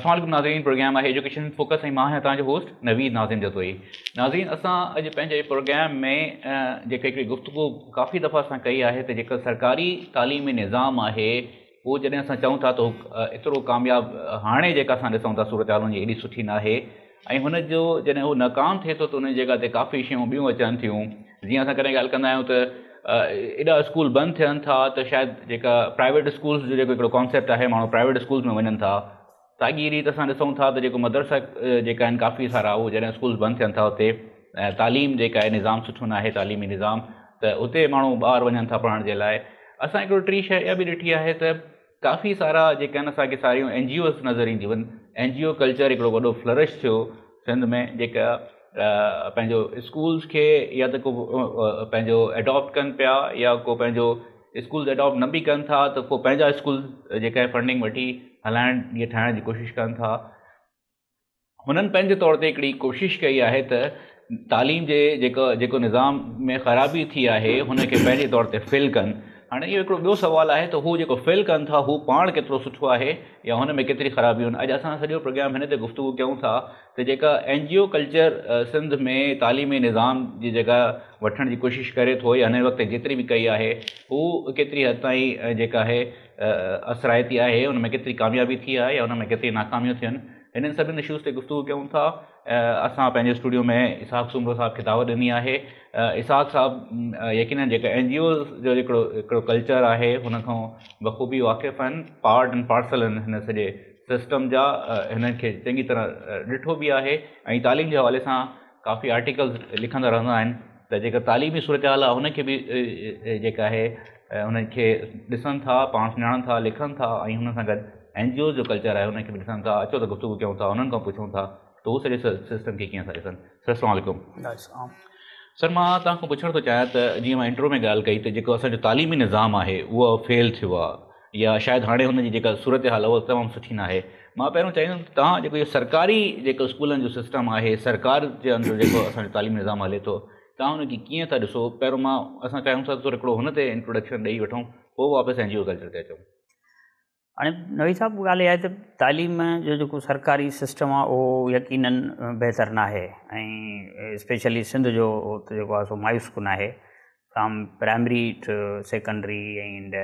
असां वलिकुमु नाज़रीन प्रोग्राम आहे एजुकेशन फोकस ऐं मां आहियां तव्हांजे होस्ट नवीद नाज़ीन जो थोई नाज़ीन असां अॼु पंहिंजे प्रोग्राम में जेका हिकिड़ी गुफ़्तगु काफ़ी दफ़ा असां कई आहे त जेका सरकारी तइलीमी निज़ाम आहे उहो जॾहिं असां चऊं था त एतिरो कामयाबु हाणे जेका असां ॾिसूं था सूरत हालुनि जी एॾी सुठी नाहे ऐं हुनजो जॾहिं उहो नाकाम थिए थो त हुन जॻह ते काफ़ी शयूं ॿियूं अचनि थियूं जीअं असां कॾहिं ॻाल्हि कंदा आहियूं त एॾा स्कूल बंदि थियनि था त शायदि जेका प्राइवेट स्कूल्स जो जेको हिकिड़ो कॉन्सेप्ट आहे माण्हू प्राइवेट स्कूल्स में वञनि था साॻी रीति असां ॾिसूं था त जेको मदरसा जेका आहिनि काफ़ी सारा उहे जॾहिं स्कूल बंदि थियनि था उते ऐं तालीम जेका आहे निज़ाम सुठो न आहे तालीमी निज़ाम त उते माण्हू ॿार वञनि था पढ़ण जे लाइ असां हिकिड़ो टी शइ इहा बि ॾिठी आहे त काफ़ी सारा जेके आहिनि असांखे सारियूं एन जी ओस नज़र ईंदियूं आहिनि एन जी ओ कल्चर हिकिड़ो वॾो फ्लरिश थियो सिंध में जेका पंहिंजो स्कूल्स खे या त को पंहिंजो एडॉप्ट कनि पिया या को पंहिंजो स्कूल एडॉप्ट न बि कनि था त पोइ पंहिंजा स्कूल जेका आहे फंडिंग वठी हलाइण इहे ठाहिण जी कोशिशि कनि था हुननि पंहिंजे तौर ते हिकिड़ी कोशिशि कई आहे त तालीम जे जेको जेको निज़ाम में ख़राबी थी आहे हुन खे पंहिंजे तौर ते फिल कनि हाणे इहो हिकिड़ो ॿियो सुवालु आहे त हू जेको फिल कनि था हू पाण केतिरो सुठो आहे या हुन में केतिरी ख़राबियूं आहिनि अॼु असां सॼो प्रोग्राम हिन ते गुफ़्तगु कयूं था त जेका N G O culture Sindh में तालीमी निज़ाम जी जेका वठण जी कोशिशि करे थो या हिन वक़्तु जेतिरी बि कई आहे हू केतिरी हद ताईं जेका आहे असराइती आहे हुन में केतिरी कामयाबी थी आहे या हुन में केतिरी नाकामियूं थियनि हिननि सभिनि इशूज़ ते गुफ़्तू कयूं था असां पंहिंजे स्टूडियो में इसाक सुमरो साहिबु किताबु ॾिनी आहे इसाक़ साहिबु यकीन जेका एन जी ओ जो हिकिड़ो हिकिड़ो कल्चर आहे हुन खां बख़ूबी वाक़िफ़ आहिनि पार्ट एंड पार्सल आहिनि हिन सॼे सिस्टम जा हिननि खे चङी तरह ॾिठो बि आहे ऐं तालीम जे हवाले सां काफ़ी आर्टिकल्स लिखंदा रहंदा आहिनि त जेका तालीमी सूरत हाल आहे हुनखे बि जेका आहे ऐं उनखे ॾिसनि था पाण सुञाणनि था लिखनि था ऐं हुन सां गॾु एन जी ओ जो कल्चर आहे हुनखे बि ॾिसनि था अचो त गुफ़्तगु कयूं था हुननि खां पुछूं था त उहो सॼे सिस्टम खे कीअं था ॾिसनि सर मां तव्हां खां पुछण थो चाहियां त जीअं मां इंटरव्यू में ॻाल्हि कई त जेको असांजो तालीमी निज़ाम आहे उहो फेल थियो आहे या शायदि हाणे हुनजी जेका सूरत हाल आहे उहा तमामु सुठी न आहे मां पहिरियों चाहींदुमि त तव्हां जेको इहो सरकारी जेको स्कूलनि जो सिस्टम आहे सरकार जे अंदरि जेको असांजो तालीमी निज़ाम हले थो तव्हां हुनखे कीअं था ॾिसो पहिरियों मां असां चाहियूं था हिकिड़ो हुन ते इंट्रोडक्शन ॾेई वठूं पोइ वापसि एनजीओ कल्चर ते अचूं हाणे नवी साहिब ॻाल्हि इहा आहे त तालीम जो जेको सरकारी सिस्टम आहे उहो यकीननि बहितरु न आहे ऐं स्पेशली सिंध जो जेको आहे सो मायूस कोन आहे फ्राम प्राइमरी टू सेकेंड्री ऐं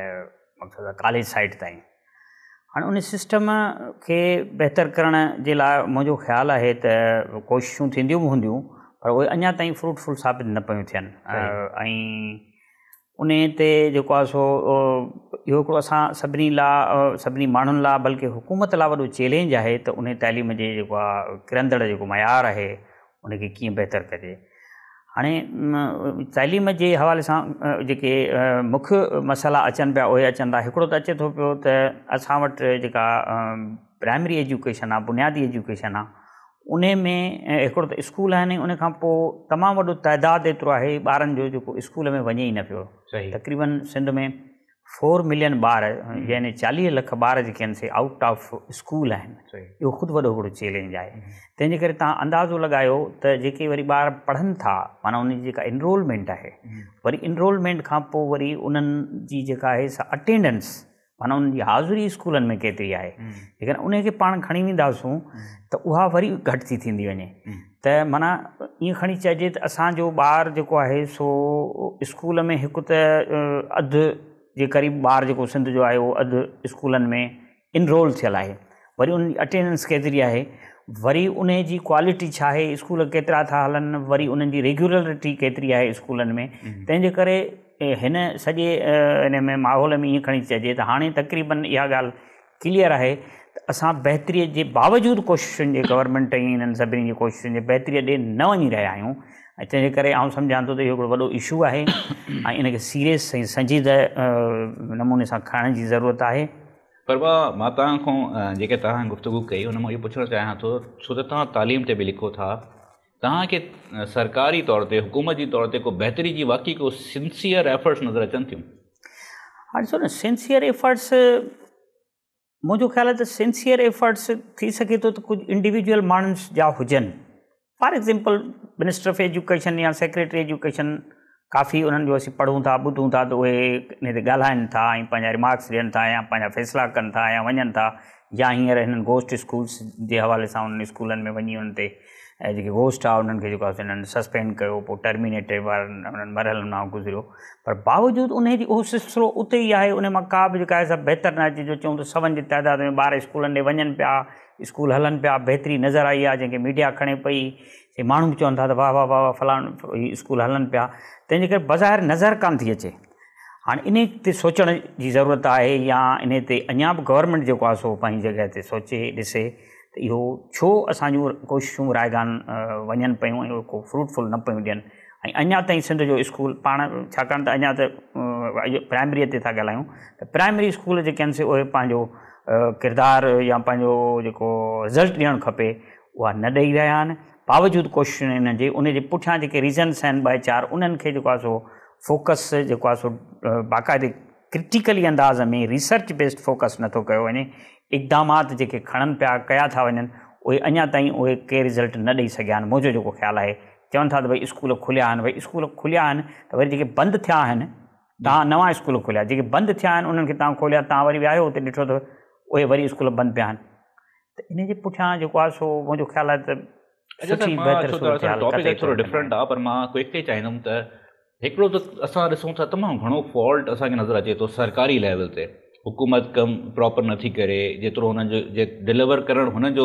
कॉलेज साइड ताईं हाणे उन सिस्टम खे बहितरु करण जे लाइ मुंहिंजो ख़्यालु आहे त कोशिशूं थींदियूं बि हूंदियूं पर उहे अञा ताईं फ्रूटफुल साबित न पियूं थियनि ऐं उन ते जेको आहे सो इहो हिकिड़ो असां सभिनी लाइ सभिनी माण्हुनि लाइ बल्कि हुकूमत लाइ वॾो चैलेंज आहे त उन तइलीम जे जेको आहे किरंदड़ जेको मयारु आहे उनखे कीअं बहितरु कजे हाणे तइलीम जे हवाले सां जेके मुख्य मसाला अचनि पिया उहे अचनि था हिकिड़ो त अचे थो पियो त असां वटि जेका प्राइमरी एजुकेशन आहे बुनियादी एजुकेशन आहे उने में हिकिड़ो त स्कूल आहिनि उनखां पोइ तमामु वॾो तइदादु एतिरो आहे ॿारनि जो जेको स्कूल में वञे ई न पियो तक़रीबन सिंध में फोर मिलियन ॿार यानी चालीह लख ॿार जेके आहिनि से आउट ऑफ स्कूल आहिनि इहो ख़ुदि वॾो हिकिड़ो चैलेंज आहे तंहिंजे करे तव्हां अंदाज़ो लॻायो त जेके वरी ॿार पढ़नि था माना उन जेका एनरोलमेंट आहे वरी इनरोलमेंट खां पोइ वरी उन्हनि जी जेका आहे अटेंडेंस माना उनजी हाज़िरी स्कूलनि में केतिरी आहे जेकर उनखे पाण खणी वेंदासूं त उहा वरी घटि थी थींदी वञे त माना ईअं खणी चइजे त असांजो ॿारु जेको आहे सो स्कूल में हिकु त अधु जे क़रीबु ॿारु जेको सिंध जो आहे उहो अधु स्कूलनि में इनरोल थियल आहे वरी उनजी अटेंडेंस केतिरी आहे वरी उनजी क्वालिटी छा आहे स्कूल केतिरा था हलनि वरी उन्हनि जी रेग्युलरिटी केतिरी आहे स्कूलनि में तंहिंजे करे हिन सॼे इन में माहौल में ईअं खणी चइजे त हाणे तकरीबनि इहा ॻाल्हि क्लीअर आहे त असां बहितरीअ जे बावजूद कोशिशुनि जे गवर्नमेंट ऐं इन्हनि सभिनी जी कोशिशुनि जे बहितरीअ ॾे न वञी रहिया आहियूं ऐं तंहिंजे करे आउं सम्झां थो त इहो हिकिड़ो वॾो इशू आहे ऐं इनखे सीरियस ऐं संजीदा नमूने सां खणण जी ज़रूरत आहे पर भाउ मां तव्हां खां जेके तव्हां गुफ़्तगु कई हुन मां इहो पुछणु चाहियां थो छो त तव्हां तालीम ते बि लिखो था तव्हां खे सरकारी तौर ते हुकूमत हाँ जी तौर ते को बहितरी जी वाक़ई को सिंसियर एफर्ट्स नज़र अचनि थियूं हाणे ॾिसो न सिंसियर एफर्ट्स मुंहिंजो ख़्यालु आहे त सिंसियर एफर्ट्स थी सघे थो त कुझु इंडिविजुअल माण्हुनि जा हुजनि for example minister of education या सेक्रेटरी एजुकेशन काफ़ी उन्हनि जो असीं पढ़ूं था ॿुधूं था त उहे हिन ते ॻाल्हाइनि था ऐं पंहिंजा रिमार्क्स ॾियनि था या पंहिंजा फ़ैसिला कनि था या वञनि था या हींअर हिननि गोस्ट स्कूल्स जे हवाले सां उन्हनि स्कूलनि में वञी उन्हनि ते ऐं जेके होस्ट आहे उन्हनि खे जेको आहे हिननि सस्पेंड कयो पोइ टर्मिनेटर वारनि उन्हनि मरियल मां गुज़रियो पर बावजूदि उन जी उहो सिलसिलो उते ई आहे उन मां का बि जेका आहे सभु बहितरु न अचे जो चऊं त सवन जी तइदाद में ॿार स्कूलनि ॾे वञनि पिया स्कूल हलनि पिया बहितरी नज़र आई आहे जंहिंखे मीडिया खणे पई जे माण्हू बि चवनि था त वाह वाह वाह वाह फलाण स्कूल हलनि पिया तंहिंजे करे बाज़ारि नज़र कान थी अचे हाणे इन ते सोचण जी ज़रूरत आहे या इन ते अञा बि गवर्नमेंट जेको आहे सो पंहिंजी जॻह ते सोचे ॾिसे त इहो छो असां कोशिशूं रायगान वञनि पियूं ऐं को फ्रूटफुल न पियूं ॾियनि ऐं अञा ताईं सिंध जो स्कूल पाण छाकाणि त अञा त प्राइमरीअ ते था ॻाल्हायूं त प्राइमरी स्कूल जेके आहिनि से उहे पंहिंजो किरदारु या पंहिंजो जेको रिज़ल्ट ॾियणु खपे उहा न ॾेई रहिया आहिनि बावजूदि कोशिशूं आहिनि हिननि जे उन जे पुठियां जेके रीज़न्स आहिनि ॿ चारि उन्हनि खे जेको आहे सो फोकस जेको आहे सो बाक़ाइदे क्रिटिकली अंदाज़ में रिसर्च बेस्ड फोकस नथो कयो वञे इकदामात जेके खणनि पिया कया था वञनि उहे अञा ताईं उहे के रिज़ल्ट न ॾेई सघिया आहिनि मुंहिंजो जेको ख़्यालु आहे चवनि था त भई स्कूल खुलिया आहिनि भई स्कूल खुलिया आहिनि त वरी जेके बंदि थिया आहिनि तव्हां नवां स्कूल खुलिया जेके बंदि थिया आहिनि उन्हनि खे तव्हां खोलिया तव्हां वरी विया आहियो हुते ॾिठो त उहे वरी स्कूल बंदि पिया आहिनि त इन जे पुठियां जेको आहे सो मुंहिंजो ख़्यालु आहे त मां चाहींदुमि त हिकिड़ो त असां ॾिसूं था तमामु घणो फॉल्ट असांखे नज़र अचे थो सरकारी लेवल ते हुकूमत कमु प्रोपर नथी करे जेतिरो हुननि जो जे डिलीवर करणु हुननि जो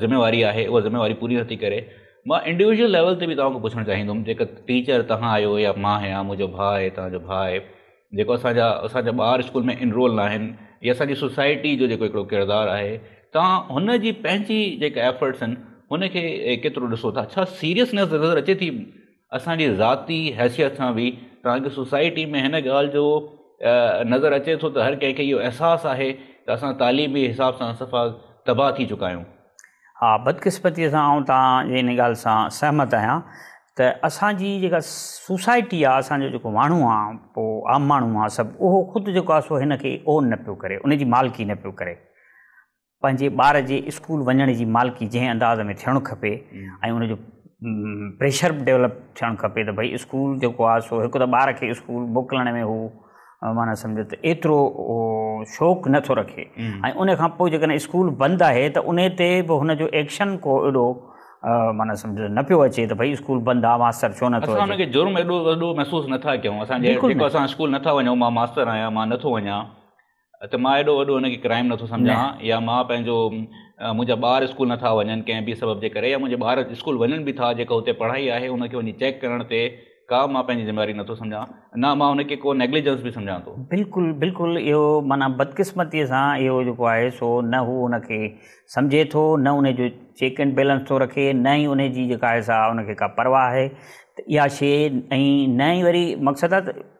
ज़िम्मेवारी आहे उहा ज़िम्मेवारी पूरी नथी करे मां इंडिविजुअल लेवल ते बि तव्हां खां पुछणु चाहींदुमि जेका टीचर तव्हां आहियो या मां आहियां मुंहिंजो भाउ आहे तव्हांजो भाउ आहे जेको असांजा असांजा ॿार स्कूल में एनरोल न आहिनि या असांजी सोसाइटी जो जेको हिकिड़ो किरदारु आहे तव्हां हुन जी पंहिंजी जेका एफट्स आहिनि हुनखे केतिरो ॾिसो था छा सीरियसनेस नज़र अचे थी असांजी ज़ाती हैसियत सां बि तव्हांखे सोसाइटी में हिन ॻाल्हि जो नज़र अचे थो त हर कंहिंखे इहो अहसासु आहे त असां तालीमी हिसाब सां सफ़ा तबाह थी चुका आहियूं हा बदकिस्मतीअ सां ऐं तव्हांजे हिन ॻाल्हि सां सहमत आहियां त असांजी जेका सोसाइटी आहे असांजो जेको माण्हू आहे पोइ आम माण्हू आहे सभु उहो ख़ुदि जेको आहे सो हिन खे ओन न पियो करे उन जी मालिकी न पियो करे पंहिंजे ॿार जे स्कूल वञण जी मालिकी जंहिं अंदाज़ में थियणु खपे ऐं उनजो प्रेशर बि डेवलप थियणु खपे त भई स्कूल जेको आहे सो हिकु त ॿार खे स्कूल मोकिलण में हू माना सम्झ त एतिरो शौक़ु नथो रखे ऐं उनखां पोइ जेकॾहिं स्कूल बंदि आहे त उन ते बि हुनजो एक्शन को एॾो माना सम्झ न पियो अचे त भई स्कूल बंदि आहे मास्तर छो नथो जुर्म एॾो वॾो महसूसु नथा कयूं असांजे असां स्कूल नथा वञूं मां मास्तर आहियां मां नथो वञा त मां एॾो वॾो हुनखे क्राइम नथो सम्झां या मां पंहिंजो मुंहिंजा ॿार स्कूल नथा वञनि कंहिं बि सबब जे करे या मुंहिंजे ॿार स्कूल वञनि बि था जेको हुते पढ़ाई आहे हुनखे वञी चेक करण ते का मां पंहिंजी ज़िमेवारी नथो सम्झां न मां हुनखे को नेग्लिजेंस बि सम्झां थो बिल्कुलु बिल्कुलु इहो माना बदकिस्मतीअ सां इहो जेको आहे सो न हू हुनखे सम्झे थो न उनजो चेक एंड बैलेंस थो रखे न ई उनजी जेका आहे सा उनखे का परवाह आहे त इहा शइ ऐं न ई वरी मक़सदु आहे त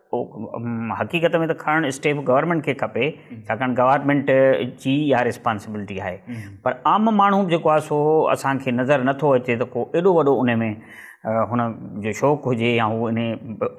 हक़ीक़त में त खणणु स्टेप गवर्नमेंट खे खपे छाकाणि गवर्नमेंट जी इहा रिस्पॉन्सिबिलिटी आहे पर आम माण्हू जेको आहे सो असांखे नज़र नथो अचे त को एॾो वॾो उन में হনা যে শখ হজে ইয়া ওনে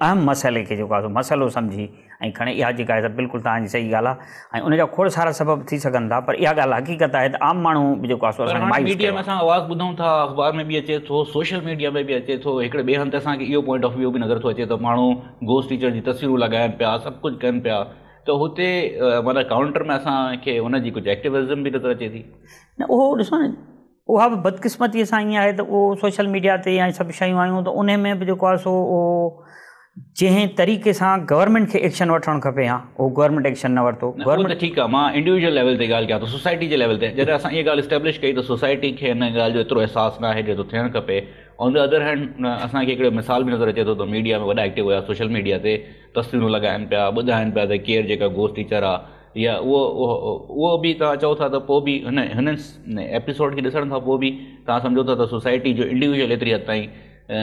अहम মাসালে কে যে মাসলো সমজি আই খনে ইয়া যে একদম তাই সঠিক গাল আ অন কা খোর সারা سبب থি সকেন দা পার ইয়া গাল হকিকত আয়ে তো আম মানু যে কাস আমরা মিডিয়ামে আসা আওয়াজ বুধাউ থা اخبار মে বি আচে থো সোশ্যাল মিডিয়া মে বি আচে থো একরে বেহন্ত আসা কে ইও পয়েন্ট অফ ভিউ বি নগর থো আচে তো মানু গোস্ট টিচার জি তাসবিরু লাগায়া পে সব কিছু কেন পে তো হোতে মানে কাউন্টার মে আসা কে অন জি কিছু অ্যাক্টিভিজম বি নগর আচে থি ও দস उहा भी बदकिस्मती से ही है तो वो सोशल मीडिया से या सब शूँ आहियूं तो उन्हें में भी जो आहे सो वो जै तरीक़े से गवर्नमेंट के एक्शन वठणु खे हाँ वो गवर्नमेंट एक्शन न वो गवर्नमेंट ठीक है मां इंडिविजुअल लेवल से गाल क्या तो सोसाइटी के लेवल से जैसे असां ये गाल स्टेब्लिश कई तो सोसाइटी के इन गाल जो एतिरो अहसासु न आहे जेतिरो थियणु खपे ऑन द अदर हैंड असो मिसाल भी नज़र अचे तो मीडिया में वॾा एक्टिव हुआ सोशल मीडिया से तस्वीरों लॻाइनि पाया ॿुधाइनि पाया त जो गोस्ट टीचर आहे या उहो उहो उहो बि तव्हां चओ था त पोइ बि हिन हिन एपिसोड खे ॾिसण खां पोइ बि तव्हां सम्झो था त सोसाइटी जो इंडिविजुअल एतिरी हद ताईं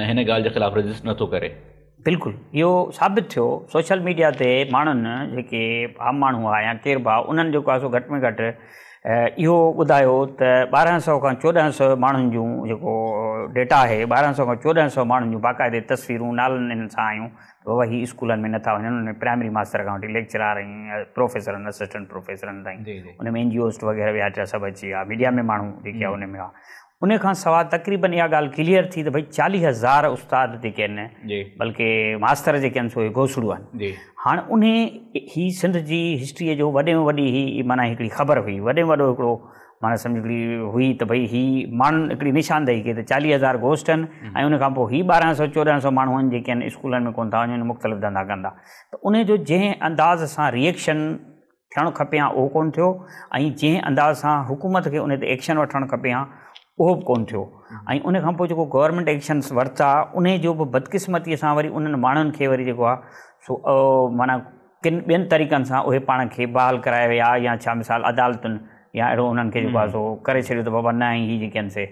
हिन ॻाल्हि जे ख़िलाफ़ु रजिस्ट नथो करे बिल्कुलु इहो साबित थियो सोशल मीडिया ते माण्हुनि जेके आम माण्हू आहे या केर आहे उन्हनि जेको आहे सो घटि में घटि इहो ॿुधायो त ॿारहं सौ खां चोॾहं सौ माण्हुनि जूं जेको डेटा आहे ॿारहं सौ खां चोॾहं सौ माण्हुनि जूं बाक़ाइदे तस्वीरूं नालनि सां आहियूं बाबा हीअ स्कूलनि में नथा वञनि उनमें प्राइमरी मास्तर खां वठी लेक्चरार ऐं प्रोफेसरनि असिस्टेंट प्रोफेसरनि ताईं में एन जी ओस्ट वग़ैरह विया छा सभु अची विया मीडिया में माण्हू जेके आहे में आहे उन्हें खां सवाइ तक़रीबन यह गाल क्लियर थी तो भाई चालीह हज़ार उस्ताद जो बल्कि मास्तर जो सो इहे घोसड़ू आज हाँ उन्हें ही सिंध की हिस्ट्री जो वे में वही ही माना ख़बर हुई वे में वो हिकिड़ो माना समझी हुई तो भाई ही मानी निशानदेही की चाली हज़ार घोस्ट हम्म। उन बारह सौ चौदह सौ माण्हू आहिनि स्कूल में कोन था मुख़्तलिफ़ धंधा कनि तो उन जो अंदाज़ से रिएक्शन थे खपे हा उहो कोन अंदाज़ से हुकूमत के उन एक्शन वठणु खपे ওহ কোন থো আই অন কা পজ গোভার্নমেন্ট অ্যাকশনস ورতা উনে জব বদকিসমতি সা ওরি অন মানন কে ওরি জোক সো মানে কিন বেন তরিকা সা ওহে পাণ কে বাল করায়েয়া বা ইয়া চা মিসাল আদালতন ইয়া এনো অন কে জোক সো করে চেল তো বাবা নাই হি কেন সে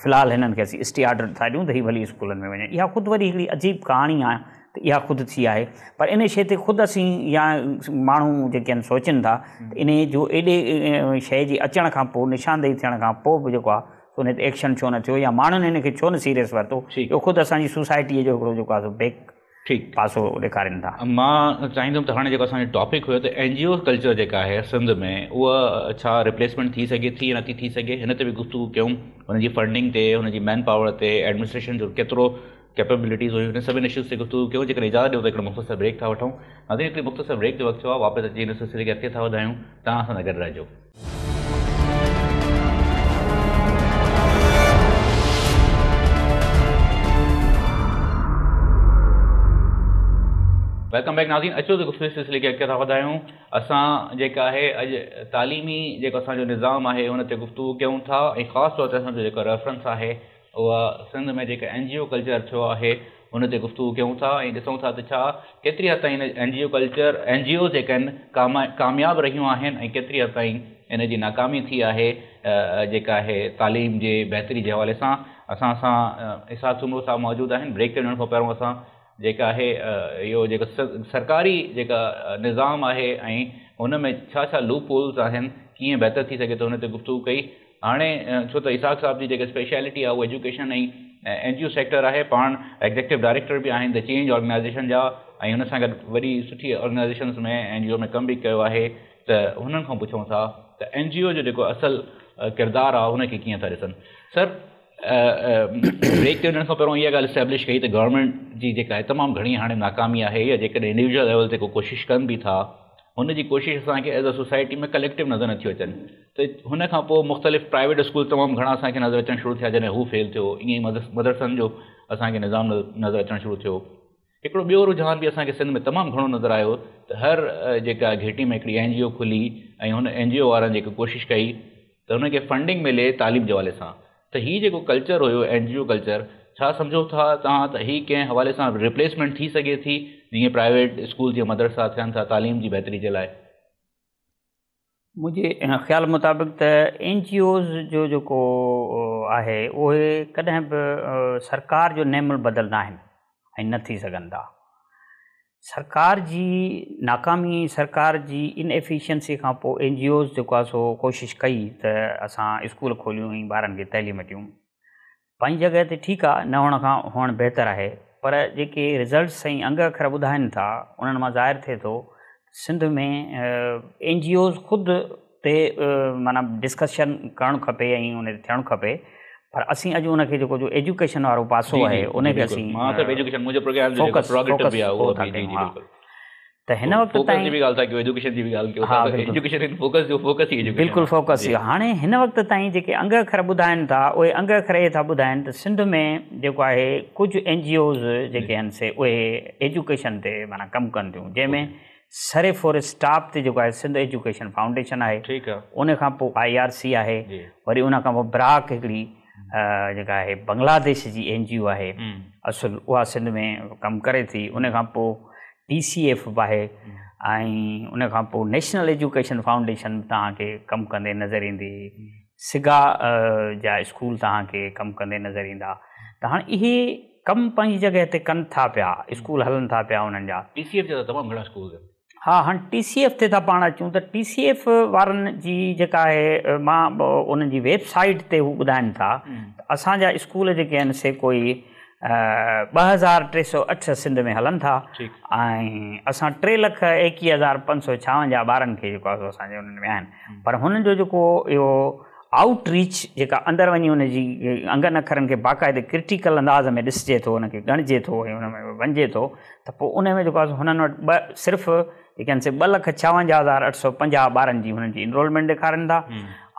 ফিলাল ইনন কে সি এসটি অর্ডার থা দিউ তো ই ভলি স্কুল মেন ইয়া খুদ ওরি একি আজীব কাহিনী আ इहा ख़ुदि थी आहे पर इन शइ ते ख़ुदि असीं या माण्हू जेके आहिनि सोचनि था इन जो एॾे शइ जी अचण खां पोइ निशानदेही थियण खां पोइ बि जेको आहे उन ते एक्शन छो न थियो या माण्हुनि इनखे छो न सीरियस वरितो ख़ुदि असांजी सोसाइटीअ जो हिकिड़ो जेको आहे बेक ठीकु पासो ॾेखारीनि था मां चाहींदुमि त हाणे जेको असांजो टॉपिक हुयो त एन जी ओ कल्चर जेका आहे सिंध में उहा छा रिप्लेसमेंट थी सघे थी या नथी थी सघे हिन ते बि गुफ़्तू कयूं हुनजी फंडिंग ते हुनजी मैन पावर ते एडमिनिस्ट्रेशन जो केतिरो कैपेबिलिटीज़ हुई हिन सभिनि इशूज़ ते गुफ़्तगू कयो जेकॾहिं इजाज़त ॾियो त तो हिकिड़ो मुख़्तसर ब्रेक था वठूं नाज़रीन हिकिड़ी मुख़्तसर ब्रेक जो वक्त हुआ वापस अच्छी हिन सिलसिले के अॻिते था वधायूं तुम सां रहो वेलकम बैक नाज़ीन अचो तो कुझु सिलसिले के अगर था वधायूं असा जेका आहे अॼु तालीमी जेको निज़ाम है हुन गुफ्तु क्यों था खास तौर ते असो रेफरेंस है उहा सिंध में जेके एन जी ओ कल्चर थियो आहे हुन ते गुफ़्तगु कयूं था ऐं ॾिसूं था त छा केतिरी हद ताईं N G O culture N G O जेके आहिनि कामा कामयाबु रहियूं आहिनि ऐं केतिरी हद ताईं इन जी नाकामी थी आहे जेका आहे तालीम जे बहितरी जे हवाले सां असां सां इसाद सूमरो सां मौजूदु आहिनि ब्रेक ॾियण खां पहिरियों असां जेका आहे इहो जेको सरकारी जेका निज़ाम आहे ऐं हुन में छा छा लूप होल्स आहिनि कीअं बहितरु थी सघे थो हुन ते गुफ़्तू कई हाणे छो त इसाक साहिब जी जेका स्पेशलिटी आहे उहा एजुकेशन ऐं एन जी ओ सेक्टर आहे पाण एक्ज़ीकुटिव डायरेक्टर बि आहिनि द चेंज ऑर्गनाइज़ेशन जा ऐं हुन सां गॾु वॾी सुठी ऑर्गनाइज़ेशन में एन जी ओ में कमु बि कयो आहे त हुननि खां पुछूं था त एन जी ओ जो जेको असल किरदारु आहे हुनखे कीअं था ॾिसनि सर ब्रेक ते वञण खां पहिरियों इहा ॻाल्हि एस्टेब्लिश कई त गवर्नमेंट जी जेका आहे तमामु घणी हाणे नाकामी आहे या जेकॾहिं इंडिविजुअल लेवल ते को कोशिशि कनि बि था हुन जी कोशिशि असांखे एज़ अ सोसाइटी में कलेक्टिव नज़र नथियूं अचनि त हुन खां पोइ मुख़्तलिफ़ प्राइवेट स्कूल तमामु घणा असांखे नज़र अचणु शुरू थिया जॾहिं हू फेल थियो ईअं ई मदर मदरसनि जो असांखे निज़ाम नज़र अचणु शुरू थियो हिकिड़ो ॿियो रुझान बि असांखे सिंध में तमामु घणो नज़र आयो त हर जेका घिटी में हिकिड़ी एन जी ओ खुली ऐं हुन एन जी ओ वारनि जेकी कोशिशि कई त हुनखे फंडिंग मिले तालीम जे हवाले सां त हीउ जेको कल्चर हुयो एन जी ओ कल्चर छा सम्झो था तव्हां त हीउ कंहिं हवाले सां रिप्लेसमेंट थी सघे थी जीअं प्राइवेट स्कूल जीअं मदरसा थियनि था तइलीम जी बहितरी जे लाइ मुंहिंजे ख़्याल मुताबिक़ त एन जी ओज़ जो जेको आहे उहे कॾहिं बि सरकार जो नेमल न आहिनि ऐं न थी सघंदा सरकार जी नाकामी सरकार जी इनएफिशंसी खां पोइ एन जी ओज़ जेको आहे सो कोशिशि कई त असां स्कूल खोलियूं ऐं ॿारनि खे तइलीम ॾियूं पंहिंजी जॻह ते ठीकु आहे न हुअण खां हुअणु बहितरु आहे पर जेके रिज़ल्ट्स ऐं अंग अखर ॿुधाइनि था उन्हनि मां ज़ाहिर थिए थो सिंध में एन जी ओस ख़ुदि ते माना डिस्कशन करणु खपे ऐं उन ते थियणु खपे पर असीं अॼु उनखे जेको जो एजुकेशन वारो पासो आहे उनखे असीं बिल्कुलु फोकस थी वियो हाणे हिन वक़्तु ताईं जेके अंग अखर ॿुधाइनि था उहे अंग अखर इहे था ॿुधाइनि त सिंध में जेको आहे कुझु एन जी ओस जेके आहिनि से उहे एजुकेशन ते माना कमु कनि थियूं जंहिंमें सरे फोर स्टाफ ते जेको आहे सिंध एजुकेशन फाउंडेशन आहे ठीकु आहे उनखां पोइ आई आर सी आहे वरी उन खां पोइ ब्राक हिकिड़ी जेका आहे बंग्लादेश जी एन जी ओ आहे असुल उहा सिंध में कमु करे थी उन खां पोइ पी सी एफ बि आहे ऐं उनखां पोइ नेशनल एजुकेशन फाउंडेशन तव्हांखे कमु कंदे नज़र ईंदी सिगा जा स्कूल तव्हांखे कमु कंदे नज़र ईंदा त हाणे इहे कमु पंहिंजी जॻह ते कनि था पिया स्कूल हलनि था पिया उन्हनि जा टी सी एफ जा तमामु घणा स्कूल हा हाणे टी सी एफ ते था पाण अचूं त टी सी एफ वारनि जी जेका आहे मां उन्हनि जी वेबसाइट ते हू ॿुधाइनि था त असांजा स्कूल जेके आहिनि से कोई ॿ हज़ार टे सौ अठ सिंध में हलनि था ऐं असां टे लख एकवीह हज़ार पंज सौ छावंजाहु ॿारनि खे जेको आहे असांजे उन्हनि में आहिनि पर हुननि जो जेको इहो आउटरीच जेका अंदरि वञी हुनजी अङनि अखरनि खे बाक़ाइदे क्रिटिकल अंदाज़ में ॾिसिजे थो उनखे ॻणिजे थो ऐं उन में वञिजे थो त पोइ उन में जेको आहे हुननि वटि ॿ सिर्फ़ु जेके आहिनि से ॿ लख हज़ार अठ सौ पंजाह ॿारनि जी हुननि जी इनरोलमेंट ॾेखारनि था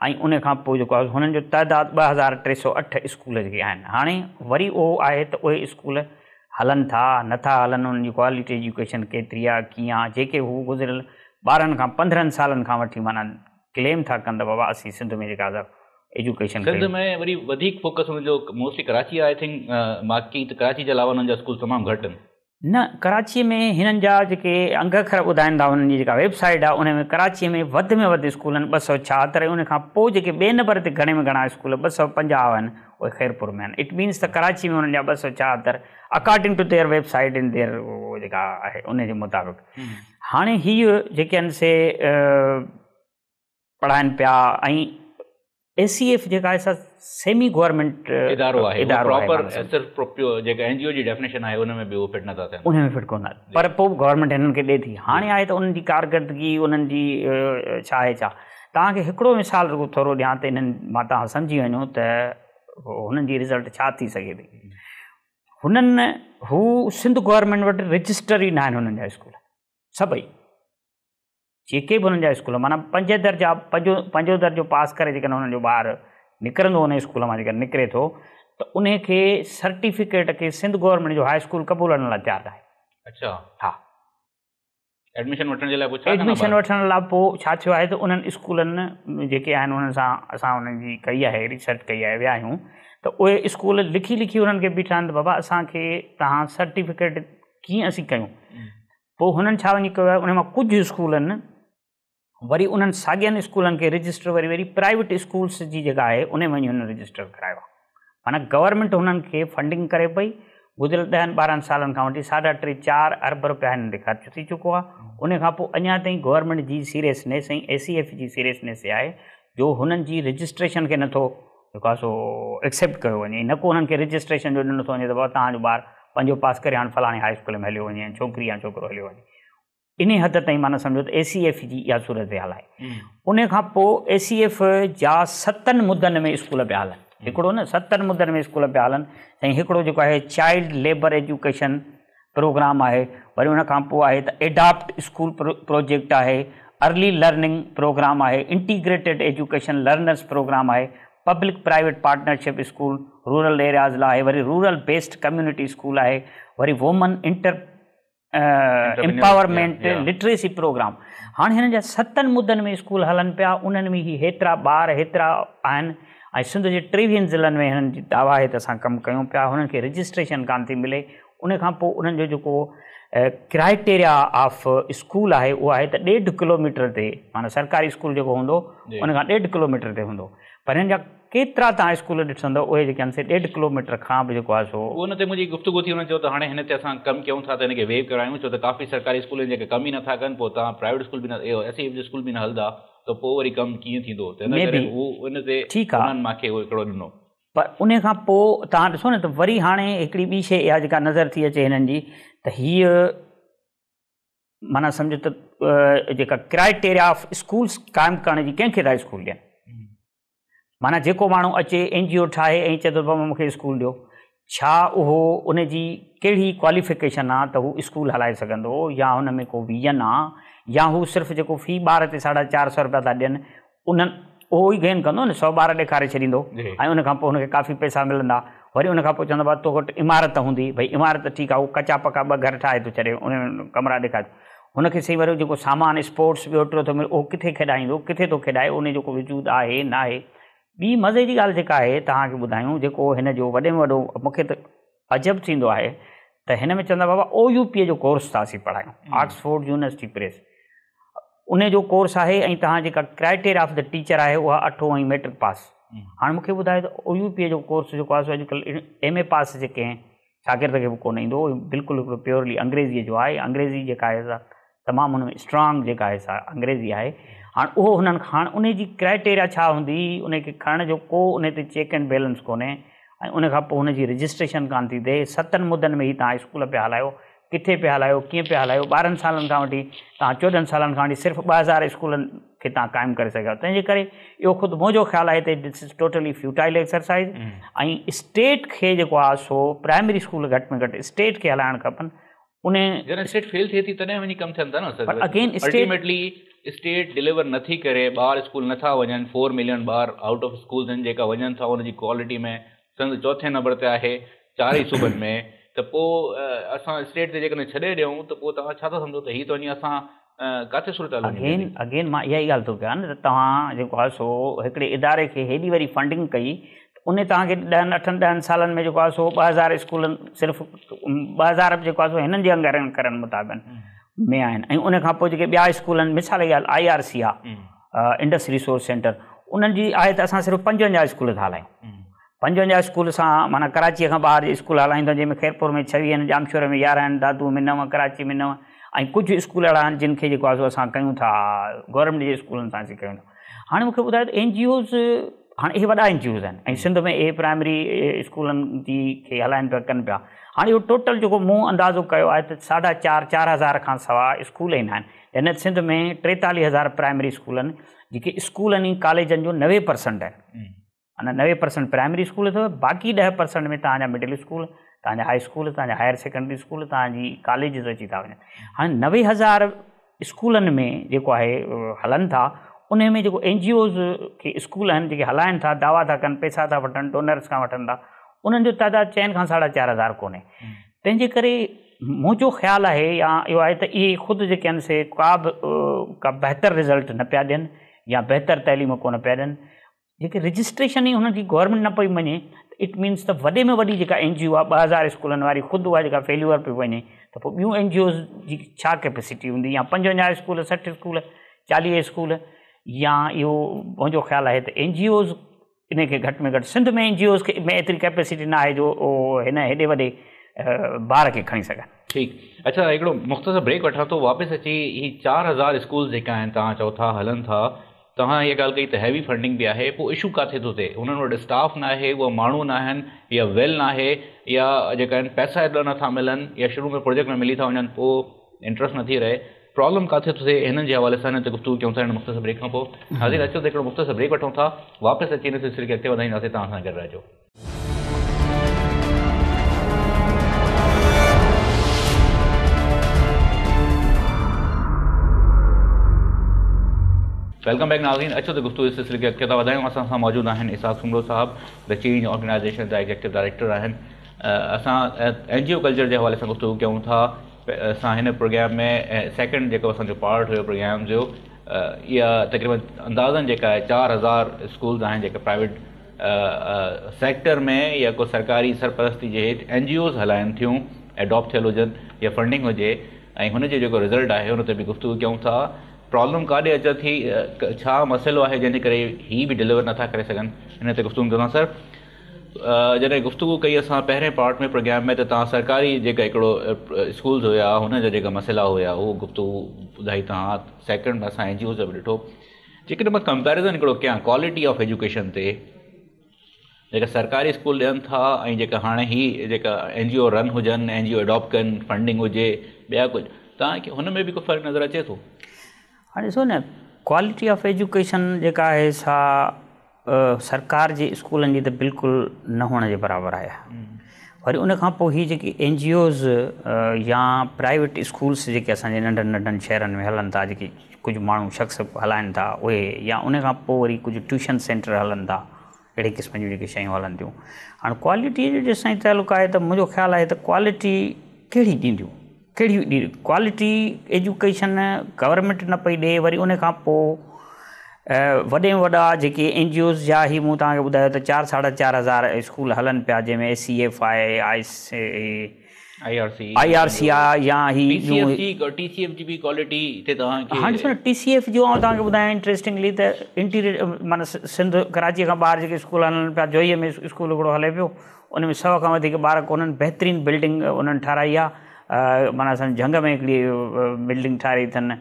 ऐं उनखां पोइ हज़ार टे सौ अठ स्कूल के हाँ हाणे वरी उहो आहे त उहे स्कूल हलन था ना हलन हुननि जी क्वालिटी एजुकेशन केतरी आहे कीअं आहे जेके पंद्रह साल ॿारनि माना क्लेम था कनि बाबा असीं सिंध में एजुकेशन सिंध में वरी फोकस हुनजो मोस्टली कराची आई थिंक बाकी कराची जे अलावा हुननि स्कूल तमाम घटि न कराचीअ में हिननि जा जेके अंग अखर ॿुधाइनि था हुननि जी जेका वेबसाइट आहे उन में कराचीअ में वधि में वधि स्कूल आहिनि ॿ सौ छाहतरि ऐं उनखां पोइ जेके ॿिए नंबर ते घणे में घणा स्कूल ॿ सौ पंजाह आहिनि उहे ख़ैरपुर में आहिनि इट मीन्स त कराची में हुननि जा ॿ सौ छाहतरि according to their website their उहो जेका आहे उनजे मुताबिक़ हाणे हीअ जेके आहिनि से पढ़ाइनि पिया ऐं ए सी एफ जेका आहे सेमी गवर्नमेंट कोन पर पोइ गवर्नमेंट हिननि खे ॾिए थी हाणे आहे त उन्हनि जी कारगर्दगी उन्हनि जी छा आहे छा तव्हांखे हिकिड़ो मिसाल रुगो थोरो ॾियां त हिननि मां तव्हां सम्झी वञो त हुननि जी रिज़ल्ट छा थी सघे थी हुननि हू सिंध गवर्नमेंट वटि रजिस्टर ई न आहिनि हुननि जा स्कूल सभई जेके बि हुननि जा स्कूल माना पंज दर्जा पंजो पंजो दर्जो पास करे जेकॾहिं हुननि जो ॿार निकिरंदो उन स्कूल मां जेकॾहिं निकिरे थो त उन खे सर्टिफ़िकेट खे सिंध गवर्नमेंट जो हाई स्कूल क़बूल लाइ तयारु आहे अच्छा हा एडमिशन वठण लाइ पोइ छा थियो आहे त उन्हनि स्कूलनि जेके आहिनि उन्हनि सां असां जी कई आहे रिसर्च कई आहे विया आहियूं त उहे स्कूल लिखी लिखी उन्हनि खे बीठा आहिनि त बाबा असांखे तव्हां सर्टिफ़िकेट कीअं असीं कयूं पोइ हुननि छा वञी कयो आहे उन मां कुझु स्कूलनि वरी उन्हनि सागन स्कूलनि के रजिस्टर वरी वरी प्राइवेट स्कूल्स की जगह है उन्हें वही वञी रजिस्टर कराया माना गवर्नमेंट उन फंडिंग करे पी गुज़ल दह बारह साल वी साढा टे चार अरब रुपया खर्च ते थी चुको आहे उन खां पोइ गवर्नमेंट की सीरियसनेस ए सी एफ की सीरियसनेस है जो उन रजिस्ट्रेशन के नो सो एक्सेप्ट कयो न को हुननि रजिस्ट्रेशन जो दिनों तो वह त बार पंजो पास कर फलानी हाई स्कूल में हलो वे छोकरी या छोकर हलो वञे इन हद ताईं माना सम्झो त ए सी एफ जी इहा सूरत हाल आहे उनखां पोइ ए सी एफ जा सतनि मुदनि में स्कूल पिया हलनि हिकिड़ो न सतनि मुदनि में स्कूल पिया हलनि ऐं हिकिड़ो जेको आहे चाइल्ड लेबर एजुकेशन प्रोग्राम आहे वरी उनखां पोइ आहे त एडॉप्ट स्कूल प्रो प्रोजेक्ट आहे अर्ली लर्निंग प्रोग्राम आहे इंटीग्रेटेड एजुकेशन लर्नर्स प्रोग्राम आहे public private partnership school rural areas लाइ आहे वरी रूरल बेस्ड कम्यूनिटी स्कूल आहे वरी woman inter empowerment literacy programme हाणे हिननि जा सतनि मुद्दनि में स्कूल हलनि पिया उन्हनि में ई हेतिरा ॿार हेतिरा आहिनि ऐं सिंध जे टेवीहनि ज़िलनि में हिननि जी दावा आहे त असां कमु कयूं पिया हुननि खे रजिस्ट्रेशन कान थी मिले उनखां पोइ उन्हनि जो जेको क्राइटेरिया ऑफ स्कूल आहे उहो आहे त ॾेढु किलोमीटर ते माना सरकारी स्कूल जेको हूंदो उनखां ॾेढु किलोमीटर ते हूंदो पर हिन जा केतिरा तव्हां स्कूल ॾिसंदव उहे जेके आहिनि से ॾेढ किलोमीटर खां बि जेको आहे मुंहिंजी गुफ़्तगु थी हुन चयो त हाणे हिन ते असां कमु कयूं था त हिनखे वेव करायूं छो त काफ़ी सरकारी स्कूल आहिनि जेके कमी नथा कनि पोइ तव्हां प्राइवेट स्कूल बि न एसीएफ स्कूल न हलंदा त पोइ वरी कमु कीअं थींदो आहे पर उन खां पोइ तव्हां ॾिसो न त वरी हाणे हिकिड़ी ॿी शइ इहा जेका नज़र थी अचे हिननि जी त हीअ माना सम्झो त जेका क्राइटेरिया ऑफ स्कूल्स क़ाइमु करण जी कंहिंखे था स्कूल ॾियनि माना जेको माण्हू अचे एन जी ओ ठाहे ऐं चवंदो बाबा मूंखे स्कूल ॾियो छा उहो उनजी कहिड़ी क्वालीफिकेशन आहे त हू स्कूल हलाए सघंदो या हुन में को वीज़न आहे या हू सिर्फ़ु जेको फ़ी ॿार ते साढा चारि सौ रुपया था ॾियनि उन्हनि उहो ई गेन कंदो न सौ ॿार ॾेखारे छॾींदो ऐं उनखां पोइ हुनखे काफ़ी पैसा मिलंदा वरी उनखां पोइ चवंदो तो वटि इमारत हूंदी भई इमारत ठीकु आहे उहो कचा पका ॿ घर ठाहे थो छॾे उन कमिरा ॾेखारे हुनखे सही वरी जेको सामान स्पोर्ट्स ॿियो एतिरो थो मिले उहो किथे खेॾाईंदो किथे थो खेॾाए को वजूदु आहे ॿी मज़े जी ॻाल्हि जेका आहे तव्हांखे ॿुधायूं जेको हिनजो वॾे में वॾो मूंखे त अजब थींदो आहे त हिन में चवंदो आहे बाबा ओ यूपीअ e जो कोर्स था असीं पढ़ायूं ऑक्सफोर्ड यूनिवर्सिटी प्रेस उनजो कोर्स आहे ऐं तव्हां जेका क्राइटेरिया ऑफ द टीचर आहे उहा अठो ऐं मेट्रिक पास हाणे मूंखे ॿुधायो त ओयूपीअ e जो कोर्स जेको आहे अॼुकल्ह एमए पास जेके आहिनि शागिर्द खे बि कोन ईंदो बिल्कुलु हिकिड़ो प्योरली अंग्रेजीअ जो आहे अंग्रेज़ी जेका आहे तमामु हुन में स्ट्रॉन्ग जेका आहे अंग्रेज़ी आहे हाँ उहो हुननि हाणे उन क्राइटेरिया होंगी उनके उनखे जो को उन चेक एंड बैलेंस को ऐं उनखां पोइ हुनजी रजिस्ट्रेशन कान थी थिए सतनि मुदनि में ही तव्हां स्कूल पिया हलायो किथे पे हलो कीअं पिया हलायो ॿारहं सालनि खां वठी तव्हां चोॾहनि सालनि हज़ार स्कूल खे तव्हां क़ाइमु करे सघियो तंहिंजे करे इहो ख़ुदि मुंहिंजो this is totally futile exercise ऐं स्टेट के जेको सो प्राइमरी स्कूल घट में घट स्टेट के हलन खपनि उन स्टेट फेल थिए थी तॾहिं वञी कमु थियनि था अगेन स्टेटली स्टेट डिलीवर नथी करे ॿार स्कूल नथा वञनि फोर मिलियन ॿार आउट ऑफ स्कूल आहिनि जेका वञनि था हुनजी क्वालिटी में संद चोथे नंबर ते आहे ई सूबनि में त पोइ असां स्टेट ते जेकॾहिं छॾे ॾियूं त पोइ तव्हां छा था सम्झो त हीअ त वञी असां किथे सुरताल अगेन अगेन मां इहा ई ॻाल्हि थो कयां त तव्हां जेको आहे सो हिकिड़े इदारे खे हेॾी वरी फंडिंग कई उन तव्हांखे ॾहनि अठनि ॾहनि सालनि में जेको आहे सो ॿ हज़ार स्कूलनि सिर्फ़ु ॿ हज़ार जेको आहे सो हिननि जे अंगारनि करनि मुताबिनि में आहिनि ऐं उनखां पोइ जेके ॿिया स्कूल आहिनि मिसाल जी ॻाल्हि आई आर सी आहे इंडस रिसोर्स सेंटर उन्हनि जी आहे त असां सिर्फ़ु पंजवंजाहु स्कूल था हलायूं पंजवंजाहु स्कूल सां माना कराचीअ खां ॿाहिरि स्कूल हलाईंदा जंहिंमें खैरपुर में छवीह आहिनि जामशोर में यारहं आहिनि दादू में नव कराची में नव ऐं कुझु स्कूल अहिड़ा आहिनि जिन खे जेको आहे असां कयूं था गवर्नमेंट जे स्कूलनि सां असीं कयूं था हाणे मूंखे ॿुधायो त एन जी ओज़ हाणे इहे वॾा एन जी ओज़ आहिनि ऐं सिंध में इहे प्राइमरी स्कूलनि जी खे हलाइनि पिया कनि पिया हाँ यो टोटल जो मु अंदाज़ो किया है साढा चार चार हज़ार का सवा स्कूल ई न सिंध में टेताली हज़ार प्राइमरी स्कूल जी स्कूल कॉलेजन जो नवे परसेंट है माना हम्म। नवे परसेंट प्राइमरी स्कूल अव बाक़ी दह परसेंट में तव्हांजा मिडिल स्कूल तव्हांजा हाई स्कूल तव्हांजा हायर सेकेंडरी स्कूल तव्हांजी कॉलेजिस अची था वन हाँ नवे हज़ार स्कूल में जो है हलन था उन में जो एन जी ओज़ के स्कूल जो हलन था दावा था कनि पैसा था वन डोनर्स का वन था उन्हनि जो तादादु चइनि खां साढा चारि हज़ार कोन्हे तंहिंजे करे मुंहिंजो ख़्यालु आहे या इहो आहे त इहे ख़ुदि जेके आहिनि से का बि का बहितर रिज़ल्ट न पिया ॾियनि या बहितर तइलीम कोन पिया ॾियनि जेके रजिस्ट्रेशन ई हुननि जी गवर्नमेंट न पई मञे इट मीन्स त वॾे में वॾी जेका एन जी ओ आहे ॿ हज़ार स्कूलनि वारी ख़ुदि उहा जेका फेल्यूअर पई वञे त पोइ ॿियूं एन जी ओज़ जी छा कैपेसिटी हूंदी या पंजवंजाहु स्कूल सठि स्कूल चालीह स्कूल या इहो मुंहिंजो ख़्यालु आहे त एन जी ओज़ इन खे घटि में घटि सिंध में एन जी ओस खे एतिरी कैपेसिटी न आहे जो उहो हिन हेॾे वॾे ॿार खे खणी सघनि ठीकु अच्छा हिकिड़ो मुख़्तसि ब्रेक वठां थो वापसि अची ही चारि हज़ार स्कूल जेका आहिनि तव्हां चओ था हलनि था तव्हां इहा ॻाल्हि कई त हैवी फंडिंग बि आहे पोइ इशू किथे थो थिए हुननि वटि स्टाफ न आहे उहा माण्हू न आहिनि या वेल न आहे या जेका आहिनि पैसा एॾा नथा मिलनि या शुरू में प्रोजेक्ट में मिली था वञनि पोइ इंट्रस्ट नथी रहे प्रॉब्लम किथे थिए हिननि जे हवाले सां ब्रेक खां पोइ मुख़्तसि ब्रेक वठूं था वापसि अची सिलसिले खे अॻिते वधाईंदासीं त अॻिते था वधायूं एग्जेक्टिव डायरेक्टर आहिनि असां ओ कल्चर जे हवाले सां गुफ़्त कयूं था असां हिन प्रोग्राम में ऐं सैकेंड जेको असांजो पार्ट हुयो प्रोग्राम जो इहा तक़रीबन अंदाज़नि जेका आहे चारि हज़ार स्कूल्स आहिनि जेके प्राइवेट सेक्टर में या को सरकारी सरपरस्ती जे हेठि एन जी ओज़ हलाइनि थियूं एडॉप्ट थियल हुजनि या फंडिंग हुजे ऐं हुनजो जेको रिज़ल्ट आहे हुन ते बि गुफ़्तगु कयूं था प्रॉब्लम काॾे अचे थी छा मसइलो आहे जंहिंजे करे हीअ बि डिलीवर नथा करे सघनि हिन ते गुफ़्तगु कंदा सर जॾहिं गुफ़्तगु कई असां पहिरें पार्ट में प्रोग्राम में त तव्हां सरकारी जेका हिकिड़ो स्कूल हुया हुन जेका मसइला हुया उहो गुफ़्तगु ॿुधाई तव्हां असां एन जी ओ सां बि ॾिठो जेकॾहिं मां कंपेरिज़न हिकिड़ो कयां क्वालिटी ऑफ एजुकेशन ते जेका सरकारी स्कूल ॾियनि था ऐं जेका हाणे ई जेका एन जी ओ रन हुजनि एन जी ओ एडॉप्ट कनि फंडिंग हुजे ॿिया कुझु तव्हांखे हुनमें बि को फ़र्क़ु नज़र अचे थो हाणे ॾिसो न क्वालिटी ऑफ एजुकेशन जेका आहे सरकार जे स्कूलनि जे त बिल्कुलु न हुअण जे बराबरि आहे वरी उनखां पोइ हीअ जेके एन जी ओज़ या प्राइवेट स्कूल्स जेके असांजे नंढनि नंढनि शहरनि में हलनि था जेके कुझु माण्हू शख़्स हलाइनि था उहे या उनखां पोइ वरी कुझु ट्यूशन सेंटर हलनि था अहिड़े क़िस्म जी जेके शयूं हलनि थियूं हाणे जो जे असांजो आहे त मुंहिंजो ख़्यालु आहे त क्वालिटी कहिड़ी ॾींदियूं कहिड़ी क्वालिटी एजुकेशन गवर्मेंट न पई ॾिए वरी उनखां पोइ वॾे में वॾा जेके एन जी ओस जा ई मूं तव्हांखे ॿुधायो त चारि साढा चारि हज़ार स्कूल हलनि पिया जंहिंमें एस सी एफ आहे I I I C C R R हाणे ॾिसो न टी सी एफ जो ऐं तव्हांखे ॿुधायां इंट्रेस्टिंगली त इंटीरियर माना सिंध कराचीअ खां ॿाहिरि जेके स्कूल हलनि पिया जोईअ में स्कूल हिकिड़ो हले पियो उन में सौ खां वधीक ॿार कोन्हनि बहितरीन बिल्डिंग उन्हनि ठाराई आहे माना असां झंग में हिकिड़ी बिल्डिंग ठाराही अथनि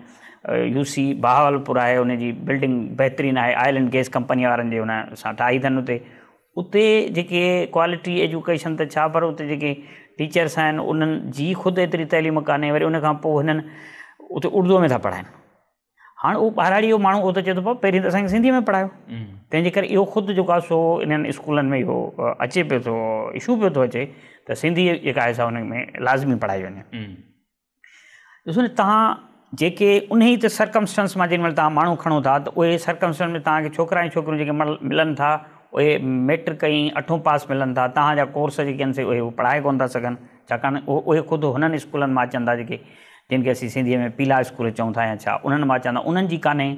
सी बहावलपुर आहे जी बिल्डिंग बहितरीनु आहे आयल एंड गैस कंपनी वारनि जे हुन सां ठाही अथनि उते उते जेके क्वालिटी एजुकेशन त छा पर उते जेके टीचर्स आहिनि उन्हनि जी ख़ुदि एतिरी तइलीम कोन्हे वरी उनखां पोइ हिननि उते उर्दूअ में था पढ़ाइनि हाणे उहो पहाड़ी जो माण्हू उहो चए थो पियो पहिरीं त असांखे में पढ़ायो तंहिंजे करे इहो ख़ुदि जेको आहे सो इन्हनि स्कूलनि में इहो अचे पियो थो इशू पियो थो अचे त सिंधी जेका आहे असां लाज़मी पढ़ाई वञे ॾिसो जेके उन ई त सर्कमस्टेंस मां तुम तव्हां माण्हू खणो था त उहे सर्कमस्टेंस में तव्हांखे छोकिरा ऐं छोकिरियूं जेके मिलनि था उहे मेट्रिक ऐं अठों पास मिलनि था तव्हांजा कोर्स जेके आहिनि से उहे पढ़ाए कोन था सघनि छाकाणि उहे ख़ुदि हुननि स्कूलनि मां अचनि था जेके जिन असीं सिंधीअ में पीला स्कूल चऊं था या छा उन्हनि मां अचनि था उन्हनि जी कान्हे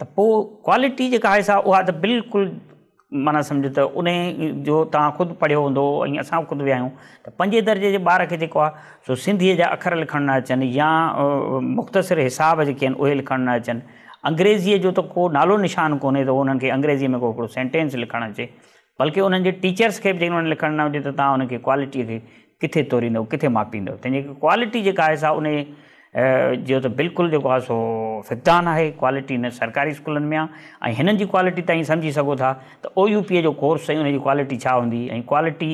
त पोइ क्वालिटी जेका आहे सा उहा त बिल्कुलु माना समझ त उन जो तुम खुद पढ़ियो होंद अस खुद बि ख़ुदि विया आहियूं त पंजे दर्जे जे ॿार खे जेको सो सिंधीअ जा अखर लिखण न अचनि या मुख़्तसिर हिसाब जेके उ लिखण न अचनि अंग्रेज़ीअ जो त को नालो निशान को त उन्हनि खे में कोई सेंटेंस लिखणु अचे बल्कि उन्होंने टीचर्स के भी जो लिखण न हुजे त तव्हां हुनखे क्वालिटीअ खे किथे तोरीद किथे मापींद तंहिंजी क्वालिटी जेका आहे सा जो त बिल्कुलु जेको आहे सो फिद्धान आहे क्वालिटी हिन सरकारी स्कूलनि में आहे ऐं हिननि जी क्वालिटी तव्हां सम्झी सघो था त पी जो कोर्स हुनजी क्वालिटी छा हूंदी ऐं क्वालिटी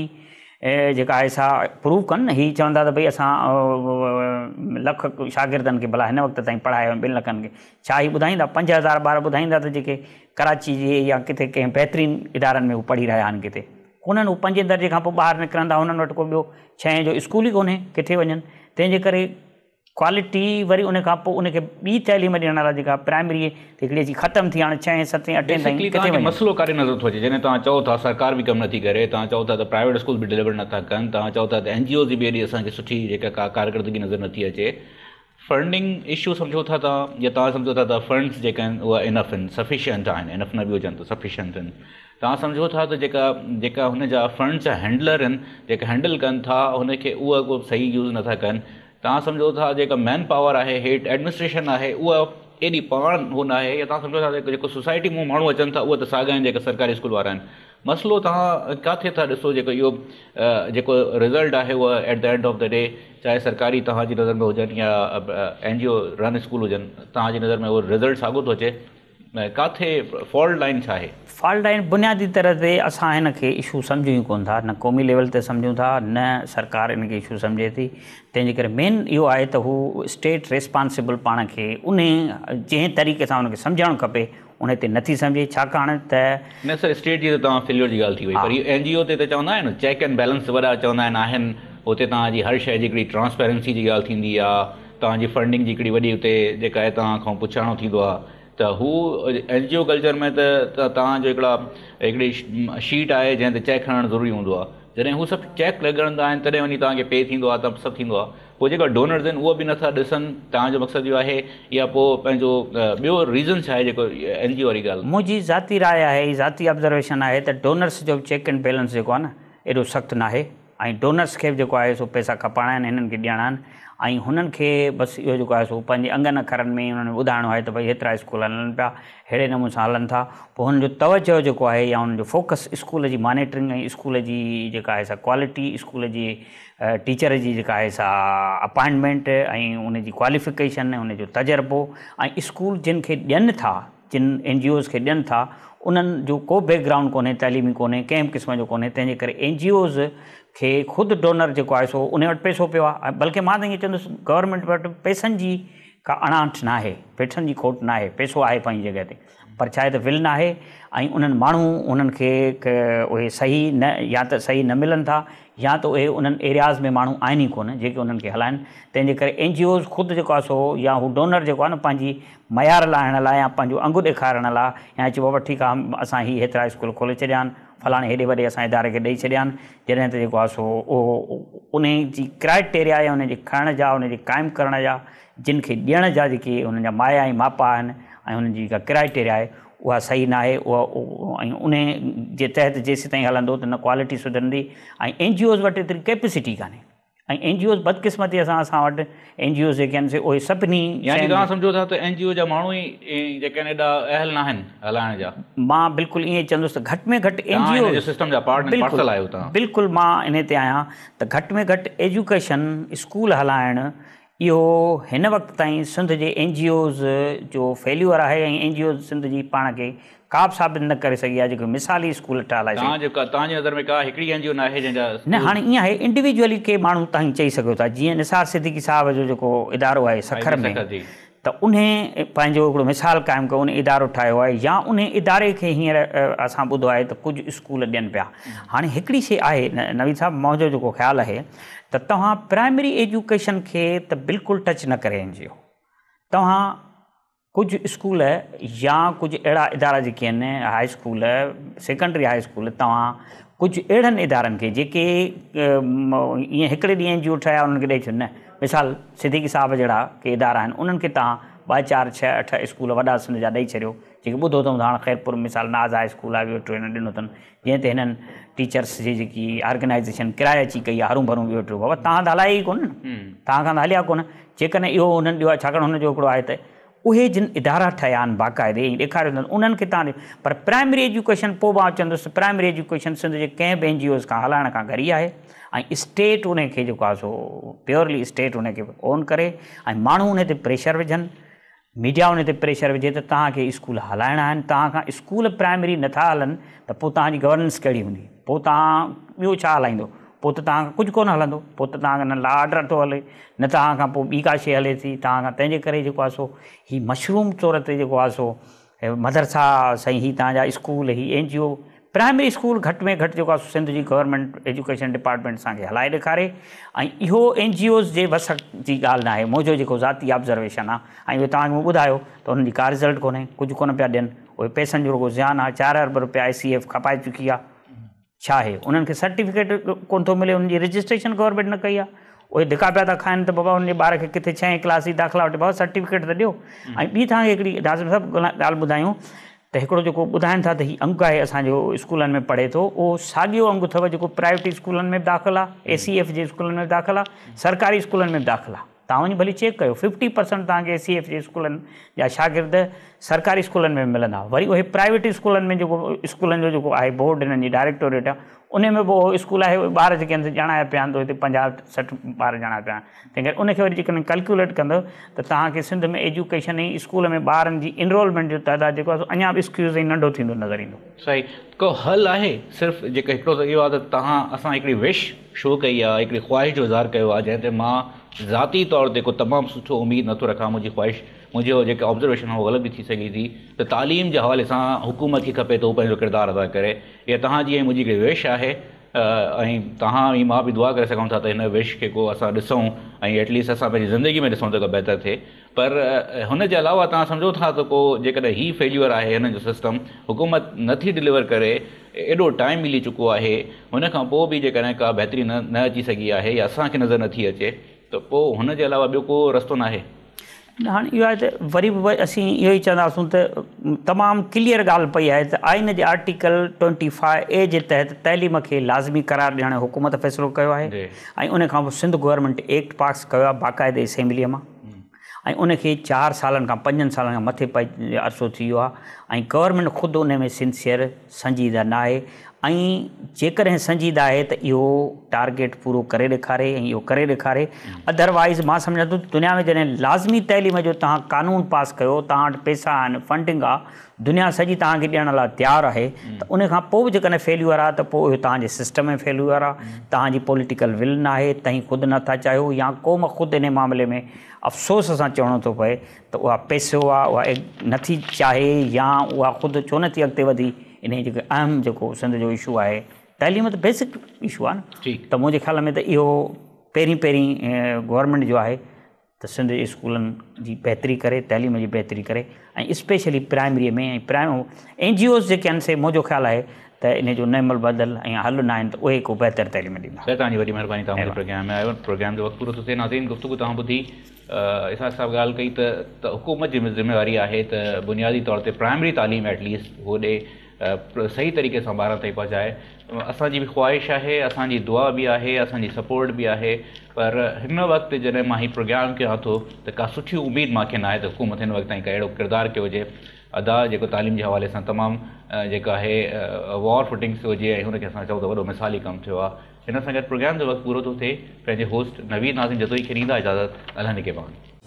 जेका आहे सा प्रूव कनि न हीअ चवंदा त भई असां लख शागिर्दनि खे भला हिन वक़्त ताईं पढ़ायो ॿिनि लखनि खे छा ई ॿुधाईंदा पंज हज़ार ॿार ॿुधाईंदा त जेके कराची जे या किथे कंहिं बहितरीनु इदारनि में उहे पढ़ी रहिया आहिनि किथे कोन्हनि उहे पंजे दर्जे खां पोइ ॿाहिरि निकिरंदा हुननि वटि को ॿियो छहें जो स्कूल ई कोन्हे किथे वञनि तंहिंजे करे क्वालिटी वरी उन खां पोइ उनखे ॿी तइलीम ॾियण वारा जेका प्राइमरी ख़तमु थी हाणे छहें सतें अठें ताईं मसलो कारे नथो थो अचे जॾहिं तव्हां चओ था सरकार बि कमु नथी करे तव्हां चओ था त प्राइवेट स्कूल बि डिलीवर नथा कनि तव्हां चओ था त एन जी ओ जी बि हेॾी असांखे सुठी जेका का कारकर्दगी नज़र नथी अचे फंडिंग इशू सम्झो था तव्हां या तव्हां सम्झो था त फ़ंड्स जेके आहिनि उहा इनफ आहिनि सफिशियंट आहिनि इनफ न बि हुजनि त सफिशियंट आहिनि तव्हां सम्झो था त जेका जेका हुनजा फ़ंड्स हैंडलर आहिनि जेके हैंडल कनि था हुनखे उहा को सही यूज़ नथा कनि तव्हां सम्झो था जेका मैन पावर आहे हेठि एडमिनिस्ट्रेशन आहे उहा एॾी पाण उहो न आहे या तव्हां सम्झो था जेको सोसाइटी मूं माण्हू अचनि था उहे त साॻिया आहिनि जेके सरकारी स्कूल वारा आहिनि मसलो तव्हां किथे था ॾिसो जेको इहो जेको रिज़ल्ट आहे उहा at the end of the day चाहे सरकारी तव्हांजी नज़र में हुजनि या N G O run school हुजनि तव्हांजी नज़र में उहो रिज़ल्ट साॻियो थो अचे न किथे फॉल्ट लाइन छा आहे फॉल्ट लाइन बुनियादी तरह ते असां हिन खे इशू सम्झूं ई कोन था न क़ौमी लेवल ते सम्झूं था न सरकार हिन खे इशू सम्झे थी तंहिंजे करे मेन इहो आहे त हू स्टेट रिस्पॉन्सिबल पाण खे उन जंहिं तरीक़े सां हुनखे सम्झाइणु खपे उन ते नथी सम्झे छाकाणि त न सर स्टेट जी त तव्हां फेलियर जी ॻाल्हि थी वई वरी एन जी ओ ते त चवंदा आहिनि चैक एंड बैलेंस वॾा चवंदा आहिनि आहिनि हुते तव्हांजी हर शइ जी हिकिड़ी ट्रांसपेरेंसी जी ॻाल्हि थींदी आहे तव्हांजी फंडिंग जी हिकिड़ी वॾी हुते जेका आहे तव्हां खां पुछाइणो थींदो आहे त हू एन जी ओ कल्चर में त तव्हांजो हिकिड़ा हिकिड़ी शीट आहे जंहिं ते चैक हणणु ज़रूरी हूंदो आहे जॾहिं हू सभु चैक लॻंदा आहिनि तॾहिं वञी तव्हांखे पे थींदो आहे त सभु थींदो आहे पोइ जेका डोनर्स आहिनि उहे बि नथा ॾिसनि तव्हांजो मक़सदु इहो आहे या पोइ पंहिंजो ॿियो रीज़न छा आहे जेको एन जी ओ वारी ॻाल्हि मुंहिंजी ज़ाती राय आहे ज़ाती ऑब्ज़रवेशन आहे त डोनर्स जो चैक एंड बैलेंस जेको आहे न एॾो सख़्तु न आहे ऐं डोनर्स खे बि जेको आहे सो पैसा खपाइणा आहिनि हिननि खे ॾियणा आहिनि ऐं हुननि खे बसि इहो जेको आहे सो पंहिंजे अङनि अखरनि में हुननि में ॿुधाइणो आहे त भई हेतिरा स्कूल हलनि पिया अहिड़े नमूने सां हलनि था पोइ हुननि जो तवजो जेको आहे या हुननि जो फोकस स्कूल जी मॉनिटरिंग ऐं स्कूल जी जेका आहे सा क्वालिटी स्कूल जी टीचर जी जेका आहे सा अपॉइंटमेंट ऐं उनजी क्वालिफिकेशन ऐं उनजो तजुर्बो ऐं स्कूल जिन खे ॾियनि था जिन एन जी ओज़ खे ॾियनि था उन्हनि जो को बैकग्राउंड कोन्हे तइलीमी कोन्हे कंहिं बि क़िस्म जो कोन्हे तंहिंजे करे एन जी ओज़ खे ख़ुदि डोनर जेको आहे सो उन वटि पैसो पियो आहे बल्कि मां त ईअं चवंदुसि गवर्नमेंट वटि पैसनि जी का अणाठ नाहे पैसनि जी खोट न आहे पैसो आहे पंहिंजी जॻहि ते पर छा आहे त विल न आहे ऐं उन्हनि माण्हू उन्हनि खे उहे सही न या त सही न मिलनि था या त उहे उन्हनि एरियाज़ में माण्हू आहिनि ई कोन जेके उन्हनि खे हलाइनि तंहिंजे करे एन जी ओस ख़ुदि जेको आहे सो या उहो डोनर जेको आहे न पंहिंजी मयार लाहिण लाइ या पंहिंजो अंगु ॾेखारण लाइ या चइबो आहे ठीकु आहे असां हीअ हेतिरा स्कूल खोले छॾिया फलाणे हेॾे वॾे असांजे इदारे खे ॾेई छॾिया जॾहिं त जेको आहे सो उहो उन जी क्राइटेरिया या उनजे खणण जा उनजी क़ाइमु करण जा जिन खे ॾियण जा जेके उन्हनि जा माया ऐं मापा आहिनि ऐं हुननि जी जेका क्राइटेरिया आहे उहा सही न आहे उहा ऐं उन जे तहत जेसि ताईं हलंदो त न क्वालिटी सुधरंदी ऐं एन जी ओज़ वटि एतिरी कैपेसिटी कान्हे ऐं एन जी ओज़ बदकिस्मती असां असां वटि एन जी ओज़ जेके आहिनि से उहे सभिनी सम्झो था त एन जी ओ जा माण्हू ई जेके आहिनि एॾा अहल न आहिनि हलाइण जा मां बिल्कुलु ईअं चवंदुसि त घटि में घटि एन जी ओ सिस्टम जा ओके बिल्कुलु मां इन ते आहियां त घटि में घटि एजुकेशन स्कूल हलाइणु इहो हिन वक़्तु ताईं सिंध जे एन जी ओज़ जो फेल्यूअर आहे ऐं एन जी ओज़ सिंध जी पाण खे का बि साबित न करे सघी आहे जेको मिसाली स्कूल ठहियो आहे न हाणे ईअं आहे इंडिविजुअली के माण्हू तव्हां चई सघो था जीअं निसार सिद्दीकी साहिब जो जेको इदारो आहे सखर में त उन पंहिंजो हिकिड़ो मिसाल क़ाइमु कयो उन इदारो ठाहियो आहे या उन इदारे खे हींअर असां ॿुधो आहे त कुझु स्कूल ॾियनि पिया हाणे हिकिड़ी शइ आहे नवीन साहिबु मुंहिंजो जेको ख़्यालु आहे त तव्हां प्राइमरी एजुकेशन खे त बिल्कुलु टच न करे निजो तव्हां कुझु स्कूल या कुझु अहिड़ा इदारा जेके आहिनि high school secondary high school तव्हां कुझु अहिड़नि इदारनि खे जेके ईअं हिकिड़े ॾींहं जूं ठाहिया उन्हनि मिसाल सिद्धिकी साहब जहिड़ा के इदारा आहिनि उन्हनि खे तव्हां ॿ चारि छह अठ स्कूल वॾा सिंध जा ॾेई छॾियो जेके ॿुधो अथऊं हाणे ख़ैरपुर मिसाल हाई स्कूल आहे वेठो हिन ॾिनो अथनि जीअं त हिननि टीचर्स जी जेकी किराए अची कई आहे भरू भरूं बाबा तव्हां त हलाया ई कोन तव्हां खां त हलिया कोन जेकॾहिं इहो हुननि ॾियो उहे जिन इदारा ठहिया आहिनि बाक़ाइदे ऐं ॾेखारियो अथनि उन्हनि खे तव्हां ॾियो पर प्राइमरी एजुकेशन पोइ मां चवंदुसि प्राइमरी एजुकेशन सिंध जे कंहिं बि एन जी ओस खां हलाइण खां घरी आहे ऐं स्टेट उनखे जेको आहे सो प्योरली स्टेट उनखे ओन करे ऐं माण्हू उन ते प्रेशर विझनि मीडिया उन ते प्रेशर विझे त तव्हांखे स्कूल हलाइणा आहिनि तव्हांखां स्कूल प्राइमरी नथा हलनि त पोइ तव्हांजी गवर्नेंस कहिड़ी हूंदी पोइ तव्हां ॿियो छा हलाईंदो पोइ कुछ को खां कुझु कोन हलंदो पोइ न ला ऑडर का शइ हले थी तव्हां सो हीउ मशरूम तौर ते सो मदरसा सही हीउ तव्हांजा स्कूल हीउ N G O primary school घट में घट जो आहे सिंध जी गवर्नमेंट एजुकेशन डिपार्टमेंट असांखे हलाए ॾेखारे ऐं इहो एन जी ओज़ जे वस जी ॻाल्हि न आहे मुंहिंजो जेको ज़ाती ऑब्ज़र्वेशन आहे ऐं उहो तव्हांखे का रिज़ल्ट को कुछ को पिया ॾियनि उहे पैसनि जो रुगो ज़ियान आहे चारि अरब रुपया आई सी एफ खपाए चुकी है છાયે ઉનન કે સર્ટિફિકેટ કોનતો મિલે ઉનજી રજિસ્ટ્રેશન ગવર્મેન્ટ ન કઈયા ઓય દેખા પયા તા ખાન તો બબા ઉનજી બાર કે કિતે છૈ ક્લાસી દાખલા ઓટ બહોત સર્ટિફિકેટ દિયો આઈ બી તા એકડી દાઝમ સબ ગોલા ડાલ બધાયું તો હકડો જો કો બધાયન તા થી અંગા એસા જો સ્કૂલન મે પડે તો ઓ સાજી અંગ થવ જો કો પ્રાઇવેટ સ્કૂલન મે દાખલા એસીએફ જે સ્કૂલન મે દાખલા સરકારી સ્કૂલન મે દાખલા तव्हां वञी भली चेक कयो फिफ्टी परसेंट तव्हांखे सी एफ जे स्कूलनि जा शागिर्द सरकारी स्कूलनि में मिलंदा वरी उहे प्राइवेट स्कूलनि में जेको स्कूलनि जो जेको आहे बोर्ड हिननि जी डायरेक्टोरेट आहे उन में बि उहो स्कूल आहे उहे ॿार जेके आहिनि ॼणाया पिया आहिनि त हिते पंजाहु सठि ॿार ॼाणा पिया आहिनि तंहिं करे उनखे वरी जेकॾहिं कैलकुलेट कंदो त तव्हांखे सिंध में एजुकेशन ऐं स्कूल में ॿारनि जी इनरोलमेंट जो तइदादु जेको आहे अञा बि स्क्यूज़ ई नंढो थींदो नज़र ईंदो सही को हल आहे सिर्फ़ु जेको हिकिड़ो त इहो आहे त तव्हां असां हिकिड़ी विश शो कई आहे हिकिड़ी ख़्वाहिश जो इज़ार कयो आहे जंहिं ते मां ज़ाती तौर ते को तमामु सुठो उमेदु नथो रखां मुंहिंजी ख़्वाहिश मुंहिंजो जेके ऑब्ज़र्वेशन आहे उहो ग़लति थी सघे थी त तालीम जे हवाले सां हुकूमत खे खपे त हू पंहिंजो किरदारु अदा करे इहा तव्हांजी ऐं मुंहिंजी हिकिड़ी विश आहे ऐं तव्हां ई मां बि दुआ करे सघूं था त हिन विश खे को असां ॾिसूं ऐं एटलीस्ट असां पंहिंजी ज़िंदगी में ॾिसूं त को बहितरु थिए पर हुन जे अलावा तव्हां सम्झो था त को जेकॾहिं हीउ फेल्यूअर आहे हिन जो सिस्टम हुकूमत नथी डिलीवर करे एॾो टाइम मिली चुको आहे हुन खां पोइ बि जेकॾहिं का बहितरी न न अची सघी आहे या असांखे नज़र नथी अचे त पोइ हुन जे अलावा ॿियो को रस्तो न आहे हाणे इहो आहे त वरी बि वरी असीं इहो ई चवंदासीं त तमामु क्लीअर ॻाल्हि पई आहे त आइन जे आर्टिकल ट्वेंटी फाइव ए जे तहत तइलीम खे लाज़मी करार ॾियणु हुकूमत फ़ैसिलो कयो आहे ऐं उनखां पोइ सिंध गवर्नमेंट एक्ट पास कयो आहे बाक़ाइदे असेंबलीअ मां ऐं उनखे चारि सालनि खां पंजनि सालनि खां मथे पए अर्सो थी वियो आहे ऐं गवर्नमेंट ख़ुदि उन में सिंसियर संजीदा न आहे ऐं जेकॾहिं संजीदा आहे त इहो टारगेट पूरो करे ॾेखारे ऐं इहो करे ॾेखारे अदरवाईज़ मां सम्झा थो दुनिया में जॾहिं लाज़मी तइलीम जो तव्हां कानून पास कयो तव्हां वटि पैसा आहिनि फंडिंग आहे दुनिया सॼी तव्हांखे ॾियण लाइ तयारु आहे त उनखां पोइ बि जेकॾहिं आहे त पोइ तव्हांजे सिस्टम में फेल्युअर आहे तव्हांजी पॉलिटिकल विल नाहे तव्हीं ख़ुदि नथा चाहियो या कोम ख़ुदि इन मामले में अफ़सोस सां चवणो थो पए त उहा पैसो आहे उहा नथी चाहे या उहा ख़ुदि छो नथी अॻिते वधी इन जी जेके अहम जेको सिंध जो इशू आहे तइलीम त बेसिक इशू आहे न ठीकु त मुंहिंजे ख़्याल में त इहो पहिरीं पहिरीं गवर्नमेंट जो आहे त सिंध स्कूलनि जी बहितरी करे तइलीम जी बहितरी करे ऐं स्पेशली प्राइमरीअ में ऐं प्राइम एन जी ओज़ जेके आहिनि से मुंहिंजो ख़्यालु आहे त इन जो नमल बदल ऐं हलु न आहिनि त उहे को बहितर तइलीम ॾींदा आहियो ॿुधी साहिबु ॻाल्हि कई त हुकूमत जी ज़िम्मेवारी आहे त बुनियादी तौर ते प्राइमरी तालीम एटलीस्ट उहो ॾिए सही तरीक़े सां ॿारनि ताईं पहुचाए असांजी बि ख़्वाहिश आहे असांजी दुआ बि आहे असांजी सपोर्ट बि आहे पर हिन वक़्तु जॾहिं मां हीउ प्रोग्राम कयां थो त का सुठी उमेदु मूंखे न आहे त हुकूमत हिन वक़्तु ताईं का अहिड़ो किरदारु कयो हुजे अदा जेको तालीम जे हवाले सां तमामु जेका आहे वॉर फुटिंग्स हुजे ऐं हुनखे असां चऊं त वॾो मिसाली कमु थियो आहे हिन सां गॾु प्रोग्राम जो वक़्तु पूरो थो थिए पंहिंजे होस्ट नवीन आज़ीम जदो ई ॾींदा इजाज़त अलाह निकेबानी